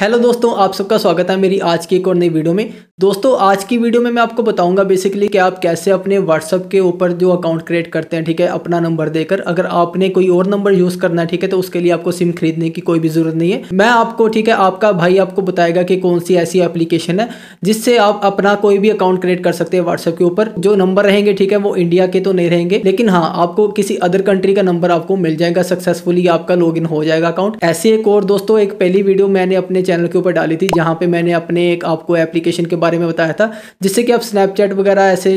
Hello दोस्तों आप सबका स्वागत है मेरी आज की एक और नई वीडियो में दोस्तों आज की वीडियो में मैं आपको बताऊंगा बेसिकली कि आप कैसे अपने व्हाट्सअप के ऊपर जो अकाउंट क्रिएट करते हैं ठीक है अपना नंबर देकर अगर आपने कोई और नंबर यूज़ करना है ठीक है तो उसके लिए आपको सिम खरीदने की कोई भी ज़रूरत नहीं है मैं आपको ठीक है आपका भाई आपको बताएगा कि कौन सी ऐसी एप्लीकेशन है जिससे आप अपना कोई भी अकाउंट क्रिएट कर सकते हैं व्हाट्सअप के ऊपर जो नंबर रहेंगे ठीक है वो इंडिया के तो नहीं रहेंगे लेकिन हाँ आपको किसी अदर कंट्री का नंबर आपको मिल जाएगा सक्सेसफुली आपका लॉग हो जाएगा अकाउंट ऐसे एक और दोस्तों एक पहली वीडियो मैंने अपने चैनल के ऊपर डाली थी जहाँ पे मैंने अपने एक आपको एप्लीकेशन के बारे में बताया था जिससे कि आप स्नैपचैट वगैरह ऐसे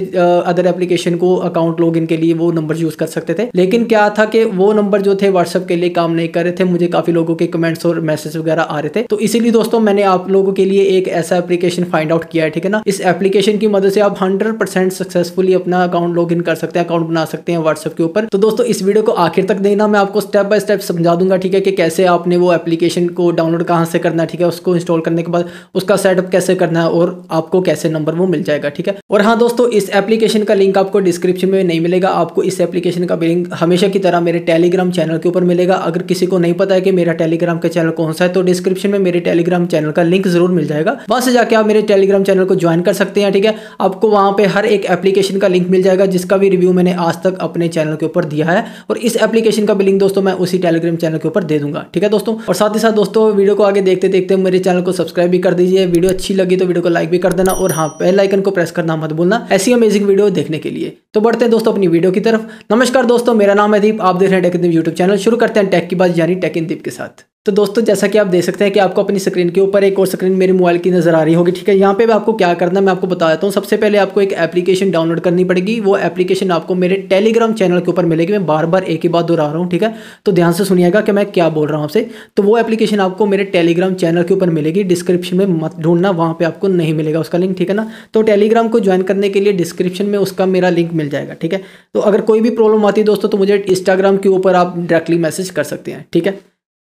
अदर एप्लीकेशन को अकाउंट लॉग के लिए वो नंबर यूज़ कर सकते थे लेकिन क्या था कि वो नंबर जो थे व्हाट्सअप के लिए काम नहीं कर रहे थे मुझे काफ़ी लोगों के कमेंट्स और मैसेज वगैरह आ रहे थे तो इसीलिए दोस्तों मैंने आप लोगों के लिए एक ऐसा एप्लीकेशन फाइंड आउट किया है ठीक है ना इस एप्लीकेशन की मदद से आप हंड्रेड परसेंट सक्सेसफुली अपना अकाउंट लॉग कर सकते हैं अकाउंट बना सकते हैं व्हाट्सअप के ऊपर तो दोस्तों इस वीडियो को आखिर तक देना मैं आपको स्टेप बाय स्टेप समझा दूंगा ठीक है कि कैसे आपने वो एप्लीकेशन को डाउनलोड कहाँ से करना ठीक है है उसको इंस्टॉल करने के बाद उसका सेटअप कैसे करना है और आपको कैसे नंबर वो मिल जाएगा ठीक है और हाँ दोस्तों इस एप्लीकेशन का लिंक आपको डिस्क्रिप्शन में नहीं मिलेगा आपको इस एप्लीकेशन का लिंक हमेशा की तरह मेरे टेलीग्राम चैनल के ऊपर मिलेगा अगर किसी को नहीं पता है कि मेरा टेलीग्राम का चैनल कौन सा है तो डिस्क्रिप्शन में मेरे टेलीग्राम चैनल का लिंक जरूर मिल जाएगा वहां से जाके आप मेरे टेलीग्राम चैनल को ज्वाइन कर सकते हैं ठीक है आपको वहां पर हर एक एप्लीकेशन का लिंक मिल जाएगा जिसका भी रिव्यू मैंने आज तक अपने चैनल के ऊपर दिया है और इस एप्लीकेशन का भी लिंक दोस्तों मैं उसी टेलीग्राम चैनल के ऊपर दे दूंगा ठीक है दोस्तों और साथ ही साथ दोस्तों वीडियो को आगे देखते देखते देखते हुए मेरे चैनल को सब्सक्राइब भी कर दीजिए वीडियो अच्छी लगी तो वीडियो को लाइक भी कर देना और हाँ बेल आइकन को प्रेस करना मत भूलना ऐसी अमेजिंग वीडियो देखने के लिए तो बढ़ते हैं दोस्तों अपनी वीडियो की तरफ नमस्कार दोस्तों मेरा नाम है दीप आप देख रहे हैं टेक यूट्यूब चैनल शुरू करते हैं टेक की बात यानी टेक इन दीप के साथ तो दोस्तों जैसा कि आप देख सकते हैं कि आपको अपनी स्क्रीन के ऊपर एक और स्क्रीन मेरे मोबाइल की नज़र आ रही होगी ठीक है यहाँ पे भी आपको क्या करना है मैं आपको बता देता हूँ सबसे पहले आपको एक एप्लीकेशन डाउनलोड करनी पड़ेगी वो एप्लीकेशन आपको मेरे टेलीग्राम चैनल के ऊपर मिलेगी मैं बार बार एक ही बात दोहरा रहा हूँ ठीक है तो ध्यान से सुनिएगा कि मैं क्या बोल रहा हूँ आपसे तो वो एप्लीकेशन आपको मेरे टेलीग्राम चैनल के ऊपर मिलेगी डिस्क्रिप्शन में मत ढूंढना वहाँ पर आपको नहीं मिलेगा उसका लिंक ठीक है ना तो टेलीग्राम को ज्वाइन करने के लिए डिस्क्रिप्शन में उसका मेरा लिंक मिल जाएगा ठीक है तो अगर कोई भी प्रॉब्लम आती है दोस्तों तो मुझे इंस्टाग्राम के ऊपर आप डायरेक्टली मैसेज कर सकते हैं ठीक है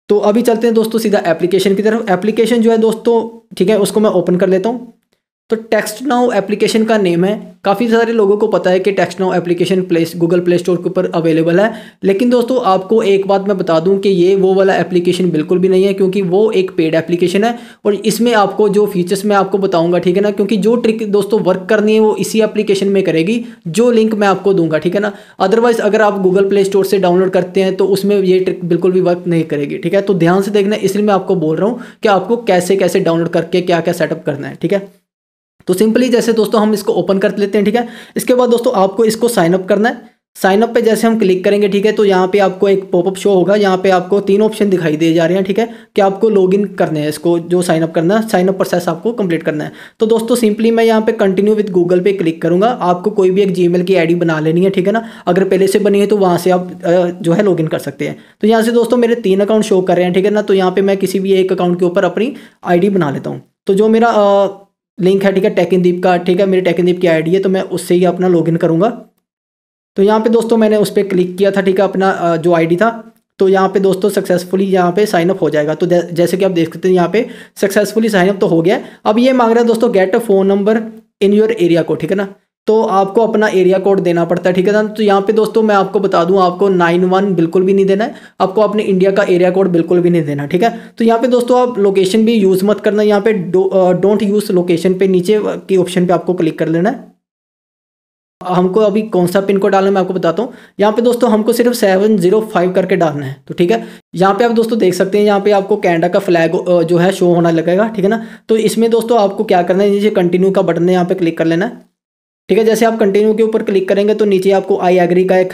तो अभी चलते हैं दोस्तों सीधा एप्लीकेशन की तरफ एप्लीकेशन जो है दोस्तों ठीक है उसको मैं ओपन कर लेता हूँ तो टेक्स्ट नाउ एप्लीकेशन का नेम है काफ़ी सारे लोगों को पता है कि text now application place Google play store के ऊपर अवेलेबल है लेकिन दोस्तों आपको एक बात मैं बता दूं कि ये वो वाला एप्लीकेशन बिल्कुल भी नहीं है क्योंकि वो एक पेड एप्लीकेशन है और इसमें आपको जो फीचर्स मैं आपको बताऊंगा ठीक है ना क्योंकि जो ट्रिक दोस्तों वर्क करनी है वो इसी एप्लीकेशन में करेगी जो लिंक मैं आपको दूंगा ठीक है ना अदरवाइज अगर आप गूगल प्ले स्टोर से डाउनलोड करते हैं तो उसमें ये ट्रिक बिल्कुल भी वर्क नहीं करेगी ठीक है तो ध्यान से देखना इसलिए मैं आपको बोल रहा हूँ कि आपको कैसे कैसे डाउनलोड करके क्या क्या सेटअप करना है ठीक है तो सिंपली जैसे दोस्तों हम इसको ओपन कर लेते हैं ठीक है इसके बाद दोस्तों आपको इसको साइनअप करना है साइनअप पे जैसे हम क्लिक करेंगे ठीक है तो यहाँ पे आपको एक पॉपअप शो होगा यहाँ पे आपको तीन ऑप्शन दिखाई दिए जा रहे हैं ठीक है कि आपको लॉगिन करने हैं इसको जो साइनअप करना है साइनअप प्रोसेस आपको कंप्लीट करना है तो दोस्तों सिंपली मैं यहाँ पे कंटिन्यू विद गूगल पे क्लिक करूँगा आपको कोई भी एक जी की आई बना लेनी है ठीक है ना अगर पहले से बनी है तो वहाँ से आप जो है लॉग कर सकते हैं तो यहाँ से दोस्तों मेरे तीन अकाउंट शो कर रहे हैं ठीक है ना तो यहाँ पर मैं किसी भी एक अकाउंट के ऊपर अपनी आई बना लेता हूँ तो जो मेरा लिंक है ठीक है दीप का ठीक है मेरी दीप की आईडी है तो मैं उससे ही अपना लॉगिन करूँगा तो यहाँ पे दोस्तों मैंने उस पर क्लिक किया था ठीक है अपना जो आईडी था तो यहाँ पे दोस्तों सक्सेसफुली यहाँ पे साइन अप हो जाएगा तो जैसे कि आप देख सकते हैं यहाँ पे सक्सेसफुली साइन अप तो हो गया अब ये मांग रहा है दोस्तों get a phone number in your area को ठीक है ना तो आपको अपना एरिया कोड देना पड़ता है ठीक है ना तो यहाँ पे दोस्तों मैं आपको बता दूं आपको नाइन वन बिल्कुल भी नहीं देना है आपको अपने इंडिया का एरिया कोड बिल्कुल भी नहीं देना ठीक है तो यहाँ पे दोस्तों आप लोकेशन भी यूज़ मत करना यहाँ पे डोंट यूज़ लोकेशन पे नीचे के ऑप्शन पे आपको क्लिक कर लेना है हमको अभी कौन सा पिन कोड डालना है मैं आपको बताता हूँ यहाँ पे दोस्तों हमको सिर्फ सेवन जीरो फाइव करके डालना है तो ठीक है यहाँ पे आप दोस्तों देख सकते हैं यहाँ पे आपको कैनेडा का फ्लैग जो है शो होना लगेगा ठीक है ना तो इसमें दोस्तों आपको क्या करना है नीचे कंटिन्यू का बटन है यहाँ पे क्लिक कर लेना है ठीक है जैसे आप कंटिन्यू के ऊपर क्लिक करेंगे तो नीचे आपको आई एग्री का एक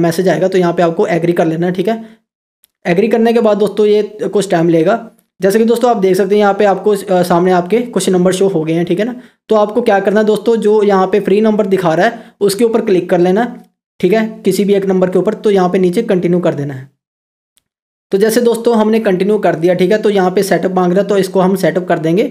मैसेज आएगा तो यहाँ पे आपको एग्री कर लेना है ठीक है एग्री करने के बाद दोस्तों ये कुछ टाइम लेगा जैसे कि दोस्तों आप देख सकते हैं यहाँ पे आपको सामने आपके कुछ नंबर शो हो गए हैं ठीक है ना तो आपको क्या करना है दोस्तों जो यहाँ पे फ्री नंबर दिखा रहा है उसके ऊपर क्लिक कर लेना ठीक है किसी भी एक नंबर के ऊपर तो यहाँ पे नीचे कंटिन्यू कर देना है तो जैसे दोस्तों हमने कंटिन्यू कर दिया ठीक है तो यहाँ पे सेटअप मांग रहा है तो इसको हम सेटअप कर देंगे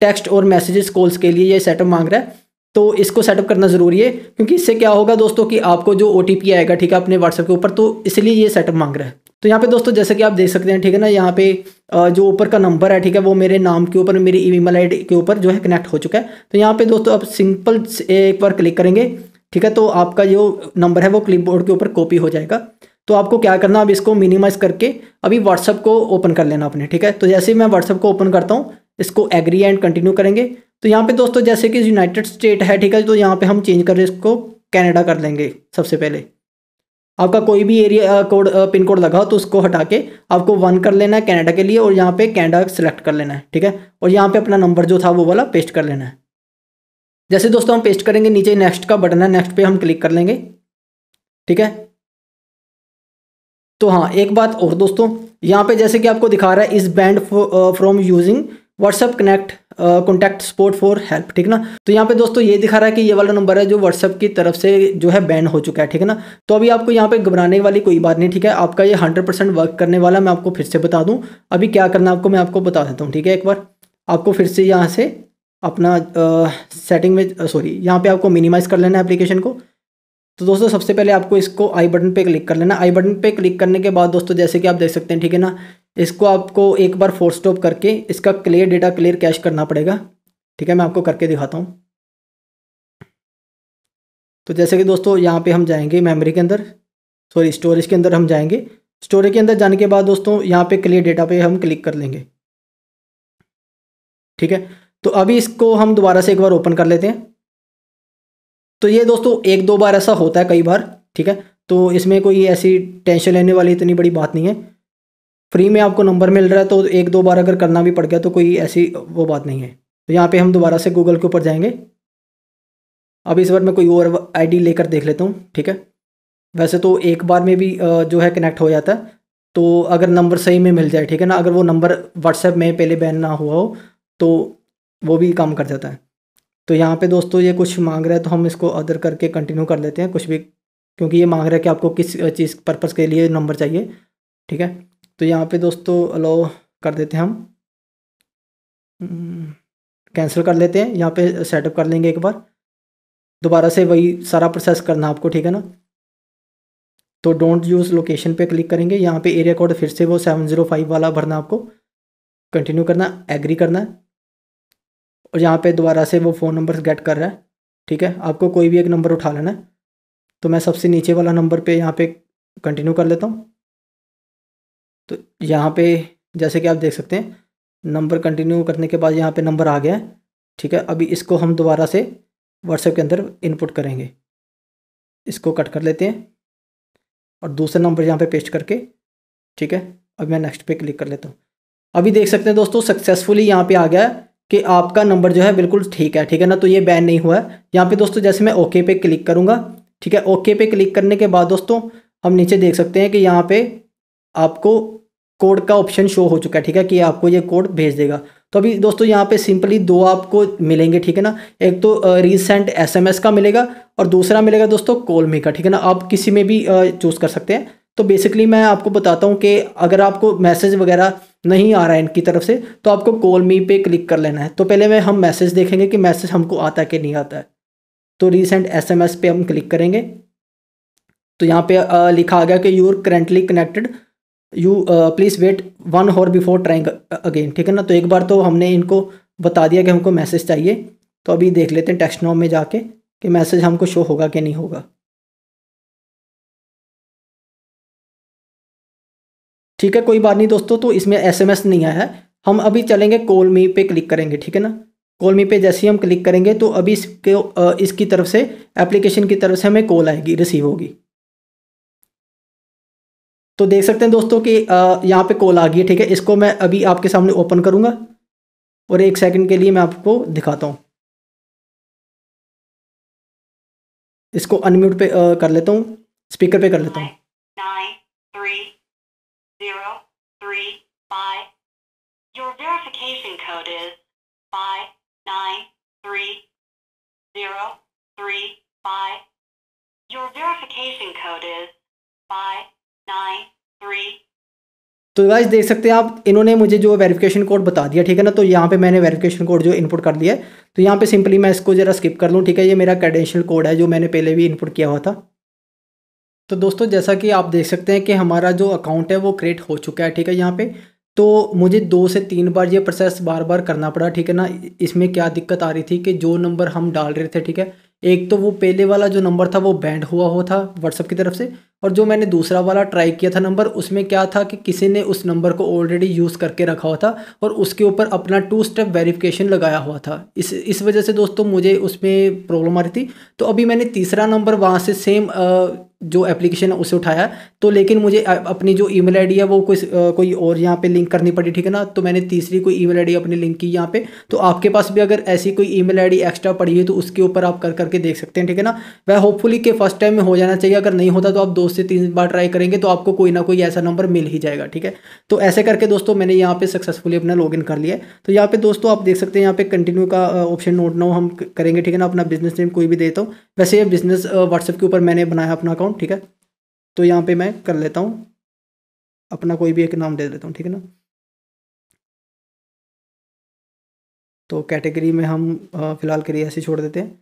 टेक्स्ट और मैसेजेस कॉल्स के लिए ये सेटअप मांग रहा है तो इसको सेटअप करना ज़रूरी है क्योंकि इससे क्या होगा दोस्तों कि आपको जो ओ आएगा ठीक है अपने व्हाट्सएप के ऊपर तो इसलिए ये सेटअप मांग रहा है तो यहाँ पे दोस्तों जैसे कि आप देख सकते हैं ठीक है ना यहाँ पे जो ऊपर का नंबर है ठीक है वो मेरे नाम के ऊपर मेरी ई मेल के ऊपर जो है कनेक्ट हो चुका है तो यहाँ पे दोस्तों आप सिंपल एक बार क्लिक करेंगे ठीक है तो आपका जो नंबर है वो क्लिपबोर्ड के ऊपर कॉपी हो जाएगा तो आपको क्या करना अब इसको मिनिमाइज करके अभी व्हाट्सअप को ओपन कर लेना अपने ठीक है तो जैसे ही मैं व्हाट्सअप को ओपन करता हूँ इसको एग्री एंड कंटिन्यू करेंगे तो यहाँ पे दोस्तों जैसे कि यूनाइटेड स्टेट है ठीक है तो यहाँ पे हम चेंज कर इसको कनाडा कर लेंगे सबसे पहले आपका कोई भी एरिया कोड पिन कोड लगा हो तो उसको हटा के आपको वन कर लेना है कनाडा के लिए और यहाँ पे कनाडा सेलेक्ट कर लेना है ठीक है और यहाँ पे अपना नंबर जो था वो वाला पेस्ट कर लेना है जैसे दोस्तों हम पेस्ट करेंगे नीचे नेक्स्ट का बटन है नेक्स्ट पे हम क्लिक कर लेंगे ठीक है तो हाँ एक बात और दोस्तों यहाँ पे जैसे कि आपको दिखा रहा है is banned from using WhatsApp connect contact support for help ठीक ना तो यहाँ पे दोस्तों ये दिखा रहा है कि ये वाला नंबर है जो व्हाट्सअप की तरफ से जो है बैन हो चुका है ठीक है ना तो अभी आपको यहाँ पे घबराने वाली कोई बात नहीं ठीक है आपका ये हंड्रेड वर्क करने वाला मैं आपको फिर से बता दूँ अभी क्या करना है आपको मैं आपको बता देता हूँ ठीक है एक बार आपको फिर से यहाँ से अपना सेटिंग में सॉरी यहाँ पे आपको मिनिमाइज़ कर लेना है एप्लीकेशन को तो दोस्तों सबसे पहले आपको इसको आई बटन पे क्लिक कर लेना आई बटन पे क्लिक करने के बाद दोस्तों जैसे कि आप देख सकते हैं ठीक है ना इसको आपको एक बार फोर स्टॉप करके इसका क्लियर डेटा क्लियर कैश करना पड़ेगा ठीक है मैं आपको करके दिखाता हूँ तो जैसे कि दोस्तों यहाँ पे हम जाएंगे मेमोरी के अंदर सॉरी स्टोरेज के अंदर हम जाएंगे स्टोरेज के अंदर जाने के बाद दोस्तों यहाँ पे क्लियर डेटा पे हम क्लिक कर लेंगे ठीक है तो अभी इसको हम दोबारा से एक बार ओपन कर लेते हैं तो ये दोस्तों एक दो बार ऐसा होता है कई बार ठीक है तो इसमें कोई ऐसी टेंशन लेने वाली इतनी बड़ी बात नहीं है फ्री में आपको नंबर मिल रहा है तो एक दो बार अगर करना भी पड़ गया तो कोई ऐसी वो बात नहीं है तो यहाँ पे हम दोबारा से गूगल के ऊपर जाएंगे अब इस बार मैं कोई और आईडी लेकर देख लेता हूँ ठीक है वैसे तो एक बार में भी जो है कनेक्ट हो जाता है तो अगर नंबर सही में मिल जाए ठीक है ना अगर वो नंबर व्हाट्सएप में पहले बैन ना हुआ हो तो वो भी काम कर जाता है तो यहाँ पर दोस्तों ये कुछ मांग रहा है तो हम इसको अदर करके कंटिन्यू कर लेते हैं कुछ भी क्योंकि ये मांग रहा है कि आपको किस चीज़ पर्पज़ के लिए नंबर चाहिए ठीक है तो यहाँ पे दोस्तों अलाउ कर देते हैं हम कैंसिल हम्म, कर लेते हैं यहाँ पे सेटअप कर लेंगे एक बार दोबारा से वही सारा प्रोसेस करना आपको ठीक है ना तो डोंट यूज़ लोकेशन पे क्लिक करेंगे यहाँ पे एरिया कोड फिर से वो सेवन ज़ीरो फाइव वाला भरना आपको कंटिन्यू करना एग्री करना है और यहाँ पे दोबारा से वो फ़ोन नंबर गेट कर रहा है ठीक है आपको कोई भी एक नंबर उठा लेना है तो मैं सबसे नीचे वाला नंबर पे यहाँ पे कंटिन्यू कर लेता हूँ तो यहाँ पे जैसे कि आप देख सकते हैं नंबर कंटिन्यू करने के बाद यहाँ पे नंबर आ गया है ठीक है अभी इसको हम दोबारा से व्हाट्सएप के अंदर इनपुट करेंगे इसको कट कर लेते हैं और दूसरा नंबर यहाँ पे पेस्ट करके ठीक है अब मैं नेक्स्ट पे क्लिक कर लेता हूँ अभी देख सकते हैं दोस्तों सक्सेसफुली यहाँ पे आ गया है कि आपका नंबर जो है बिल्कुल ठीक है ठीक है ना तो ये बैन नहीं हुआ है यहाँ पे दोस्तों जैसे मैं ओके पे क्लिक करूँगा ठीक है ओके पे क्लिक करने के बाद दोस्तों हम नीचे देख सकते हैं कि यहाँ पे आपको कोड का ऑप्शन शो हो चुका है ठीक है कि आपको ये कोड भेज देगा तो अभी दोस्तों यहाँ पे सिंपली दो आपको मिलेंगे ठीक है ना एक तो रिसेंट एसएमएस का मिलेगा और दूसरा मिलेगा दोस्तों कॉल मी का ठीक है ना आप किसी में भी चूज़ कर सकते हैं तो बेसिकली मैं आपको बताता हूँ कि अगर आपको मैसेज वगैरह नहीं आ रहा है इनकी तरफ से तो आपको कॉल मी पे क्लिक कर लेना है तो पहले मैं हम मैसेज देखेंगे कि मैसेज हमको आता है कि नहीं आता है तो रिसेंट एस पे हम क्लिक करेंगे तो यहाँ पे लिखा आ गया कि you are currently connected you please wait one hour before trying again ठीक है ना तो एक बार तो हमने इनको बता दिया कि हमको मैसेज चाहिए तो अभी देख लेते हैं टेक्स्ट नॉम में जाके कि मैसेज हमको शो होगा कि नहीं होगा ठीक है कोई बात नहीं दोस्तों तो इसमें एसएमएस नहीं आया है हम अभी चलेंगे कॉल मी पे क्लिक करेंगे ठीक है ना कॉल मी पे जैसे ही हम क्लिक करेंगे तो अभी इसके uh, इसकी तरफ से एप्लीकेशन की तरफ से हमें कॉल आएगी रिसीव होगी तो देख सकते हैं दोस्तों कि यहाँ पे कॉल आ गई है ठीक है इसको मैं अभी आपके सामने ओपन करूँगा और एक सेकंड के लिए मैं आपको दिखाता हूँ इसको अनम्यूट पे आ, कर लेता हूँ स्पीकर पे कर लेता हूँ Your verification code is five. तो गाइज देख सकते हैं आप इन्होंने मुझे जो वेरिफिकेशन कोड बता दिया ठीक है ना तो यहाँ पे मैंने वेरिफिकेशन कोड जो इनपुट कर दिया है तो यहाँ पे सिंपली मैं इसको जरा स्किप कर लूँ ठीक है ये मेरा क्रेडेंशियल कोड है जो मैंने पहले भी इनपुट किया हुआ था तो दोस्तों जैसा कि आप देख सकते हैं कि हमारा जो अकाउंट है वो क्रिएट हो चुका है ठीक है यहाँ पे तो मुझे दो से तीन बार ये प्रोसेस बार बार करना पड़ा ठीक है ना इसमें क्या दिक्कत आ रही थी कि जो नंबर हम डाल रहे थे ठीक है एक तो वो पहले वाला जो नंबर था वो बैंड हुआ हुआ था व्हाट्सअप की तरफ से और जो मैंने दूसरा वाला ट्राई किया था नंबर उसमें क्या था कि किसी ने उस नंबर को ऑलरेडी यूज़ करके रखा हुआ था और उसके ऊपर अपना टू स्टेप वेरिफिकेशन लगाया हुआ था इस इस वजह से दोस्तों मुझे उसमें प्रॉब्लम आ रही थी तो अभी मैंने तीसरा नंबर वहाँ से सेम आ, जो एप्लीकेशन है उसे उठाया तो लेकिन मुझे अपनी जो ईमेल आईडी है वो कोई कोई और यहाँ पे लिंक करनी पड़ी ठीक है ना तो मैंने तीसरी कोई ईमेल आईडी अपनी लिंक की यहाँ पे तो आपके पास भी अगर ऐसी कोई ईमेल आईडी एक्स्ट्रा पड़ी है तो उसके ऊपर आप कर करके देख सकते हैं ठीक है ना वह होपफुली के फर्स्ट टाइम में हो जाना चाहिए अगर नहीं होता तो आप दो से तीन बार ट्राई करेंगे तो आपको कोई ना कोई ऐसा नंबर मिल ही जाएगा ठीक है तो ऐसे करके दोस्तों मैंने यहाँ पर सक्सेसफुली अपना लॉग कर लिया तो यहाँ पर दोस्तों आप देख सकते हैं यहाँ पर कंटिन्यू का ऑप्शन नोट नो हम करेंगे ठीक है ना अपना बिजनेस नेम कोई भी देता तो। हूँ वैसे ये बिजनेस व्हाट्सएप के ऊपर मैंने बनाया अपना अकाउंट हूँ ठीक है तो यहाँ पे मैं कर लेता हूँ अपना कोई भी एक नाम दे देता हूँ ठीक है ना तो कैटेगरी में हम फ़िलहाल के लिए ऐसे छोड़ देते हैं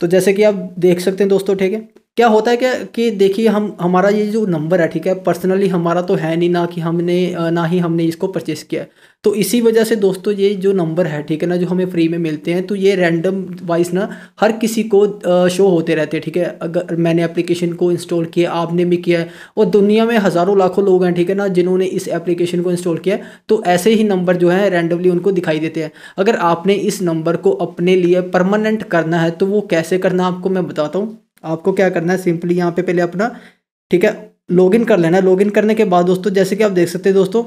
तो जैसे कि आप देख सकते हैं दोस्तों ठीक है क्या होता है क्या कि देखिए हम हमारा ये जो नंबर है ठीक है पर्सनली हमारा तो है नहीं ना कि हमने ना ही हमने इसको परचेस किया है तो इसी वजह से दोस्तों ये जो नंबर है ठीक है ना जो हमें फ्री में मिलते हैं तो ये रैंडम वाइज ना हर किसी को शो होते रहते हैं ठीक है अगर मैंने एप्लीकेशन को इंस्टॉल किया आपने भी किया है और दुनिया में हज़ारों लाखों लोग हैं ठीक है ना जिन्होंने इस एप्लीकेशन को इंस्टॉल किया तो ऐसे ही नंबर जो है रैंडमली उनको दिखाई देते हैं अगर आपने इस नंबर को अपने लिए परमानेंट करना है तो वो कैसे करना आपको मैं बताता हूँ आपको क्या करना है सिंपली यहाँ पे पहले अपना ठीक है लॉगिन कर लेना है लॉगिन करने के बाद दोस्तों जैसे कि आप देख सकते हैं दोस्तों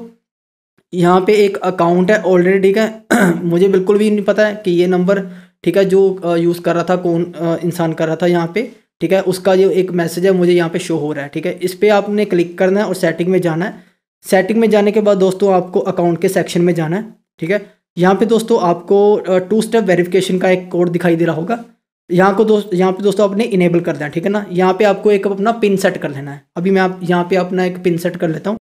यहाँ पे एक अकाउंट है ऑलरेडी ठीक है मुझे बिल्कुल भी नहीं पता है कि ये नंबर ठीक है जो यूज़ कर रहा था कौन इंसान कर रहा था यहाँ पे ठीक है उसका जो एक मैसेज है मुझे यहाँ पे शो हो रहा है ठीक है इस पर आपने क्लिक करना है और सेटिंग में जाना है सेटिंग में जाने के बाद दोस्तों आपको अकाउंट के सेक्शन में जाना है ठीक है यहाँ पे दोस्तों आपको टू स्टेप वेरिफिकेशन का एक कोड दिखाई दे रहा होगा यहाँ को दोस्त यहाँ पे दोस्तों आपने इनेबल कर देना ठीक है ना यहाँ पे आपको एक अपना पिन सेट कर लेना है अभी मैं आप यहाँ पे अपना एक पिन सेट कर लेता हूँ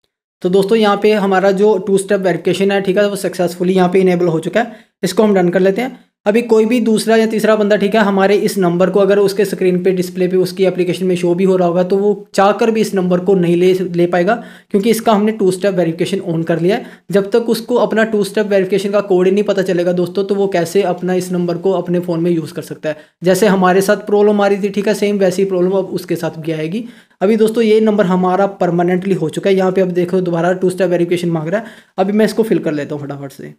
तो दोस्तों यहाँ पे हमारा जो टू स्टेप वेरिफिकेशन है ठीक है वो सक्सेसफुली यहाँ पे इनेबल हो चुका है इसको हम डन कर लेते हैं अभी कोई भी दूसरा या तीसरा बंदा ठीक है हमारे इस नंबर को अगर उसके स्क्रीन पे डिस्प्ले पे उसकी एप्लीकेशन में शो भी हो रहा होगा तो वो चाह कर भी इस नंबर को नहीं ले ले पाएगा क्योंकि इसका हमने टू स्टेप वेरिफिकेशन ऑन कर लिया है जब तक उसको अपना टू स्टेप वेरिफिकेशन का कोड ही नहीं पता चलेगा दोस्तों तो वो कैसे अपना इस नंबर को अपने फ़ोन में यूज़ कर सकता है जैसे हमारे साथ प्रॉब्लम आ रही थी ठीक है सेम वैसी प्रॉब्लम अब उसके साथ भी आएगी अभी दोस्तों ये नंबर हमारा परमानेंटली हो चुका है यहाँ पर अब देखो दोबारा टू स्टेप वेरीफिकेशन मांग रहा है अभी मैं इसको फिल कर लेता हूँ फटाफट से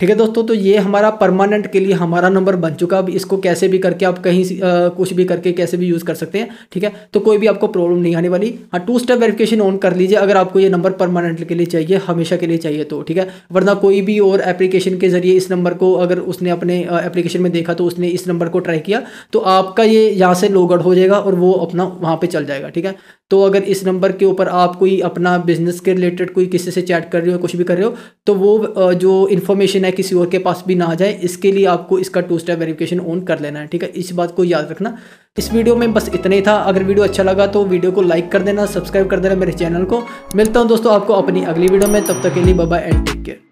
ठीक है दोस्तों तो ये हमारा परमानेंट के लिए हमारा नंबर बन चुका अब इसको कैसे भी करके आप कहीं आ, कुछ भी करके कैसे भी यूज़ कर सकते हैं ठीक है तो कोई भी आपको प्रॉब्लम नहीं आने वाली हाँ टू स्टेप वेरिफिकेशन ऑन कर लीजिए अगर आपको ये नंबर परमानेंट के लिए चाहिए हमेशा के लिए चाहिए तो ठीक है वरना कोई भी और एप्लीकेशन के ज़रिए इस नंबर को अगर उसने अपने एप्लीकेशन में देखा तो उसने इस नंबर को ट्राई किया तो आपका ये यहाँ से लॉग हो जाएगा और वो अपना वहाँ पर चल जाएगा ठीक है तो अगर इस नंबर के ऊपर आप कोई अपना बिजनेस के रिलेटेड कोई किसी से चैट कर रहे हो कुछ भी कर रहे हो तो वो जो इन्फॉर्मेशन है किसी और के पास भी ना आ जाए इसके लिए आपको इसका टू स्टेप वेरिफिकेशन ऑन कर लेना है ठीक है इस बात को याद रखना इस वीडियो में बस इतना ही था अगर वीडियो अच्छा लगा तो वीडियो को लाइक कर देना सब्सक्राइब कर देना मेरे चैनल को मिलता हूँ दोस्तों आपको अपनी अगली वीडियो में तब तक के लिए बाबा एंड टेक केयर